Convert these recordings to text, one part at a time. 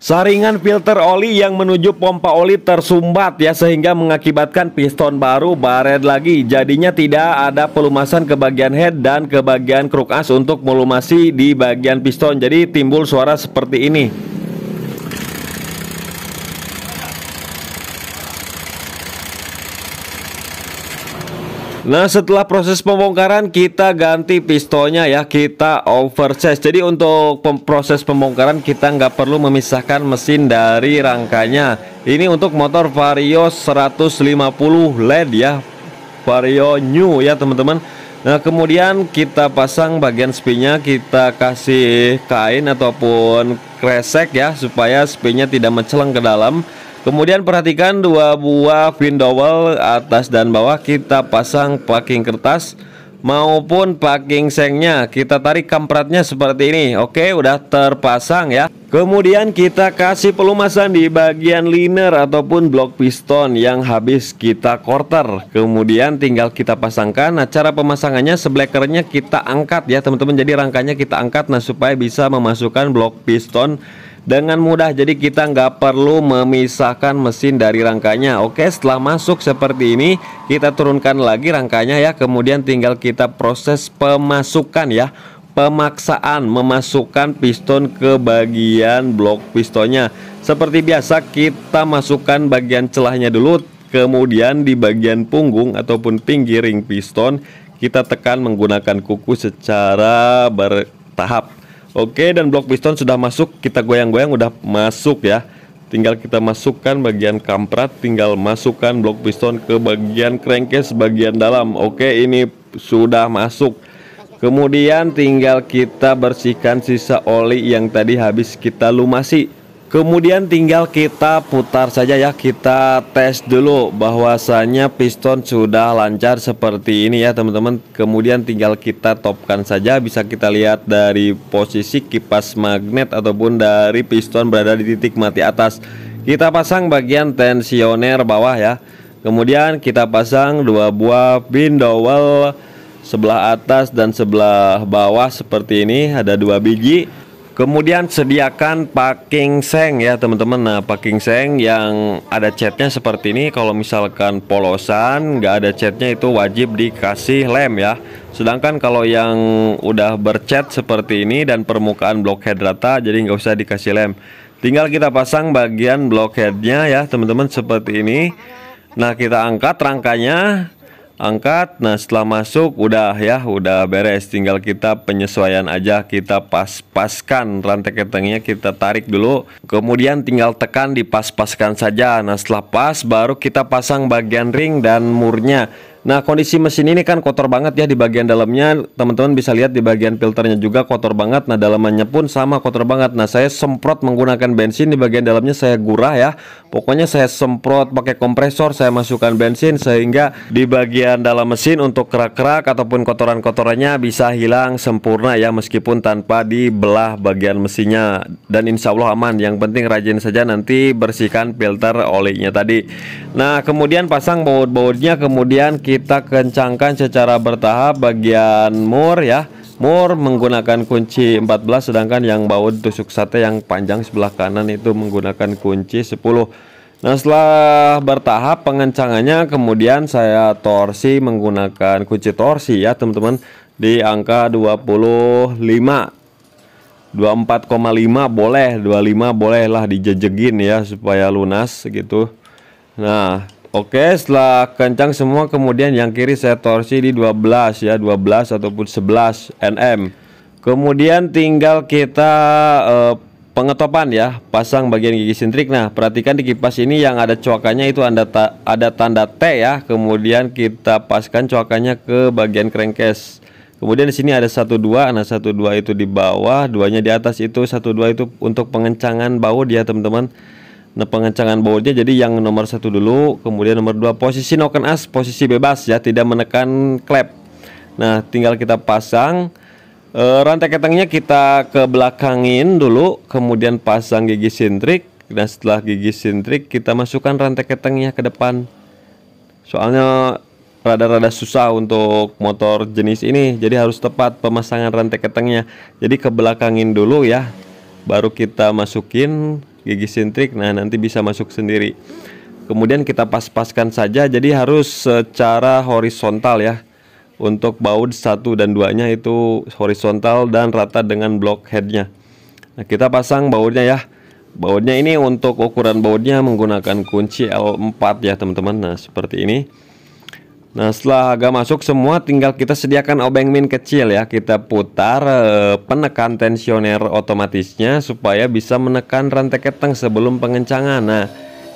Saringan filter oli yang menuju pompa oli tersumbat ya sehingga mengakibatkan piston baru baret lagi Jadinya tidak ada pelumasan ke bagian head dan ke bagian kruk as untuk melumasi di bagian piston Jadi timbul suara seperti ini Nah setelah proses pembongkaran kita ganti pistonnya ya kita oversize Jadi untuk pem proses pembongkaran kita nggak perlu memisahkan mesin dari rangkanya Ini untuk motor Vario 150 LED ya Vario New ya teman-teman Nah kemudian kita pasang bagian spinnya kita kasih kain ataupun kresek ya Supaya spinnya tidak menceleng ke dalam Kemudian perhatikan dua buah pin dowel atas dan bawah kita pasang packing kertas maupun packing sengnya. Kita tarik kampratnya seperti ini. Oke, udah terpasang ya. Kemudian kita kasih pelumasan di bagian liner ataupun blok piston yang habis kita quarter. Kemudian tinggal kita pasangkan. Nah, cara pemasangannya seblekernya kita angkat ya, teman-teman. Jadi rangkanya kita angkat nah supaya bisa memasukkan blok piston dengan mudah jadi kita nggak perlu memisahkan mesin dari rangkanya oke setelah masuk seperti ini kita turunkan lagi rangkanya ya kemudian tinggal kita proses pemasukan ya pemaksaan memasukkan piston ke bagian blok pistonnya seperti biasa kita masukkan bagian celahnya dulu kemudian di bagian punggung ataupun pinggir ring piston kita tekan menggunakan kuku secara bertahap Oke, dan blok piston sudah masuk, kita goyang-goyang udah masuk ya. Tinggal kita masukkan bagian kamprat, tinggal masukkan blok piston ke bagian crankcase bagian dalam. Oke, ini sudah masuk. Kemudian tinggal kita bersihkan sisa oli yang tadi habis kita lumasi. Kemudian tinggal kita putar saja ya Kita tes dulu bahwasannya piston sudah lancar seperti ini ya teman-teman Kemudian tinggal kita topkan saja Bisa kita lihat dari posisi kipas magnet Ataupun dari piston berada di titik mati atas Kita pasang bagian tensioner bawah ya Kemudian kita pasang dua buah pin dowel Sebelah atas dan sebelah bawah seperti ini Ada dua biji Kemudian sediakan packing seng ya teman-teman. Nah packing seng yang ada catnya seperti ini. Kalau misalkan polosan nggak ada catnya itu wajib dikasih lem ya. Sedangkan kalau yang udah bercat seperti ini dan permukaan blockhead rata jadi nggak usah dikasih lem. Tinggal kita pasang bagian blockheadnya ya teman-teman seperti ini. Nah kita angkat rangkanya angkat nah setelah masuk udah ya udah beres tinggal kita penyesuaian aja kita pas-paskan rantai ketengnya kita tarik dulu kemudian tinggal tekan dipas-paskan saja nah setelah pas baru kita pasang bagian ring dan murnya Nah kondisi mesin ini kan kotor banget ya di bagian dalamnya Teman-teman bisa lihat di bagian filternya juga kotor banget Nah dalamannya pun sama kotor banget Nah saya semprot menggunakan bensin di bagian dalamnya saya gurah ya Pokoknya saya semprot pakai kompresor Saya masukkan bensin sehingga di bagian dalam mesin untuk kerak-kerak Ataupun kotoran-kotorannya bisa hilang sempurna ya Meskipun tanpa dibelah bagian mesinnya Dan insya Allah aman Yang penting rajin saja nanti bersihkan filter olinya tadi Nah kemudian pasang baut-bautnya Kemudian kita kencangkan secara bertahap bagian mur ya mur menggunakan kunci 14 sedangkan yang baut tusuk sate yang panjang sebelah kanan itu menggunakan kunci 10 nah setelah bertahap pengencangannya kemudian saya torsi menggunakan kunci torsi ya teman-teman di angka 25 24,5 boleh 25 bolehlah dijejegin ya supaya lunas gitu nah Oke, setelah kencang semua kemudian yang kiri saya torsi di 12 ya, 12 ataupun 11 nm. Kemudian tinggal kita eh, pengetopan ya, pasang bagian gigi sintrik. Nah, perhatikan di kipas ini yang ada cuakannya itu ada ta ada tanda T ya. Kemudian kita paskan cuakannya ke bagian crankcase. Kemudian di sini ada 12. Nah, 12 itu di bawah, duanya di atas itu 12 itu untuk pengencangan bau dia, teman-teman. Nah pengencangan bautnya jadi yang nomor satu dulu, kemudian nomor dua posisi noken as, posisi bebas ya, tidak menekan klep. Nah tinggal kita pasang e, rantai ketengnya kita ke belakangin dulu, kemudian pasang gigi sintrik. Dan setelah gigi sintrik kita masukkan rantai ketengnya ke depan. Soalnya rada-rada susah untuk motor jenis ini jadi harus tepat pemasangan rantai ketengnya jadi ke belakangin dulu ya baru kita masukin gigi sintrik nah nanti bisa masuk sendiri kemudian kita pas-paskan saja jadi harus secara horizontal ya untuk baut satu dan duanya itu horizontal dan rata dengan blok headnya nah kita pasang bautnya ya bautnya ini untuk ukuran bautnya menggunakan kunci L4 ya teman-teman nah seperti ini Nah setelah agak masuk semua tinggal kita sediakan obeng min kecil ya Kita putar e, penekan tensioner otomatisnya supaya bisa menekan rantai keteng sebelum pengencangan Nah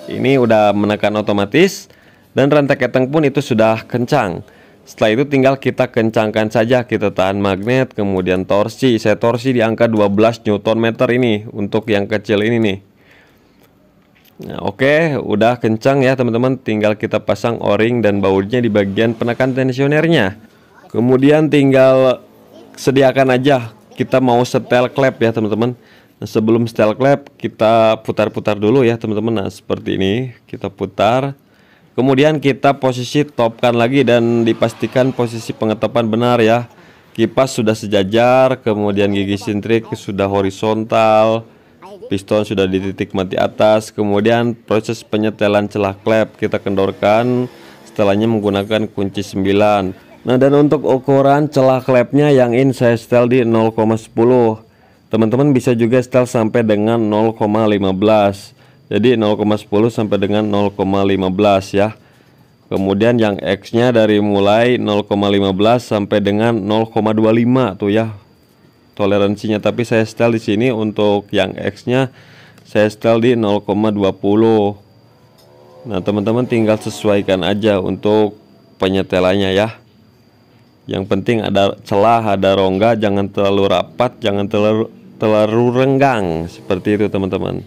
ini udah menekan otomatis dan rantai keteng pun itu sudah kencang Setelah itu tinggal kita kencangkan saja kita tahan magnet kemudian torsi Saya torsi di angka 12 Newton meter ini untuk yang kecil ini nih Nah, Oke, okay, udah kencang ya teman-teman. Tinggal kita pasang o-ring dan bautnya di bagian penekan tensionernya. Kemudian tinggal sediakan aja. Kita mau setel klep ya teman-teman. Nah, sebelum setel klep kita putar-putar dulu ya teman-teman. Nah seperti ini kita putar. Kemudian kita posisi topkan lagi dan dipastikan posisi pengetapan benar ya. Kipas sudah sejajar, kemudian gigi sintrik sudah horizontal piston sudah di titik mati atas kemudian proses penyetelan celah klep kita kendorkan setelahnya menggunakan kunci 9 nah dan untuk ukuran celah klepnya yang ini saya setel di 0,10 teman-teman bisa juga setel sampai dengan 0,15 jadi 0,10 sampai dengan 0,15 ya kemudian yang X nya dari mulai 0,15 sampai dengan 0,25 tuh ya toleransinya tapi saya setel di sini untuk yang X nya saya setel di 0,20 nah teman-teman tinggal sesuaikan aja untuk penyetelannya ya yang penting ada celah ada rongga jangan terlalu rapat jangan terlalu terlalu renggang seperti itu teman-teman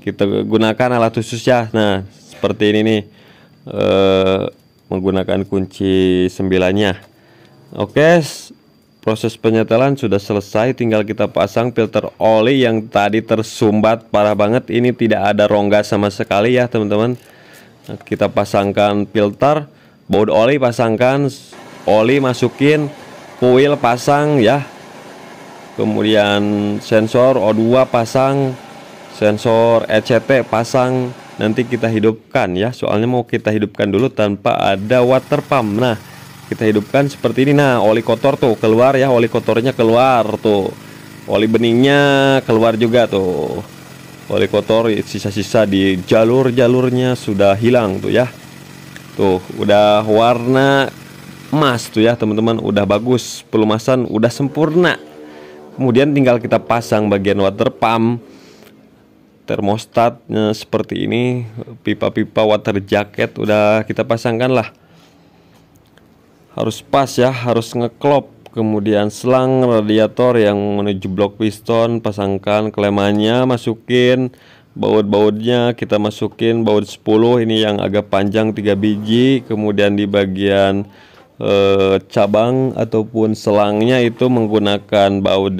kita gunakan alat khusus ya nah seperti ini nih Eh menggunakan kunci sembilannya oke Proses penyetelan sudah selesai, tinggal kita pasang filter oli yang tadi tersumbat parah banget. Ini tidak ada rongga sama sekali ya, teman-teman. Kita pasangkan filter, baut oli pasangkan, oli masukin, puil pasang ya. Kemudian sensor O2 pasang, sensor ECT pasang. Nanti kita hidupkan ya, soalnya mau kita hidupkan dulu tanpa ada water pump. Nah, kita hidupkan seperti ini nah oli kotor tuh keluar ya oli kotornya keluar tuh oli beningnya keluar juga tuh oli kotor sisa-sisa di jalur-jalurnya sudah hilang tuh ya tuh udah warna emas tuh ya teman-teman udah bagus pelumasan udah sempurna kemudian tinggal kita pasang bagian water pump termostatnya seperti ini pipa-pipa water jacket udah kita pasangkan lah harus pas ya harus ngeklop kemudian selang radiator yang menuju blok piston pasangkan klemannya masukin baut-bautnya kita masukin baut 10 ini yang agak panjang tiga biji kemudian di bagian e, cabang ataupun selangnya itu menggunakan baut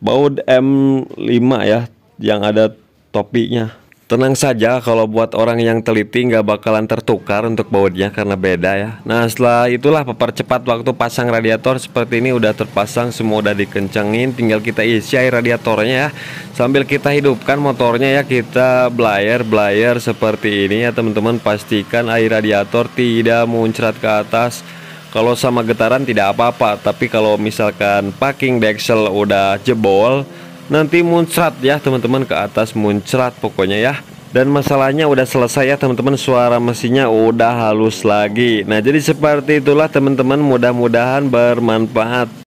baut M5 ya yang ada topinya Tenang saja kalau buat orang yang teliti nggak bakalan tertukar untuk bautnya karena beda ya Nah setelah itulah cepat waktu pasang radiator seperti ini udah terpasang semua udah dikencengin tinggal kita isi air radiatornya ya Sambil kita hidupkan motornya ya kita blayer blayer seperti ini ya teman-teman pastikan air radiator tidak muncrat ke atas kalau sama getaran tidak apa-apa tapi kalau misalkan packing deksel udah jebol nanti muncrat ya teman-teman ke atas muncrat pokoknya ya dan masalahnya udah selesai ya teman-teman suara mesinnya udah halus lagi nah jadi seperti itulah teman-teman mudah-mudahan bermanfaat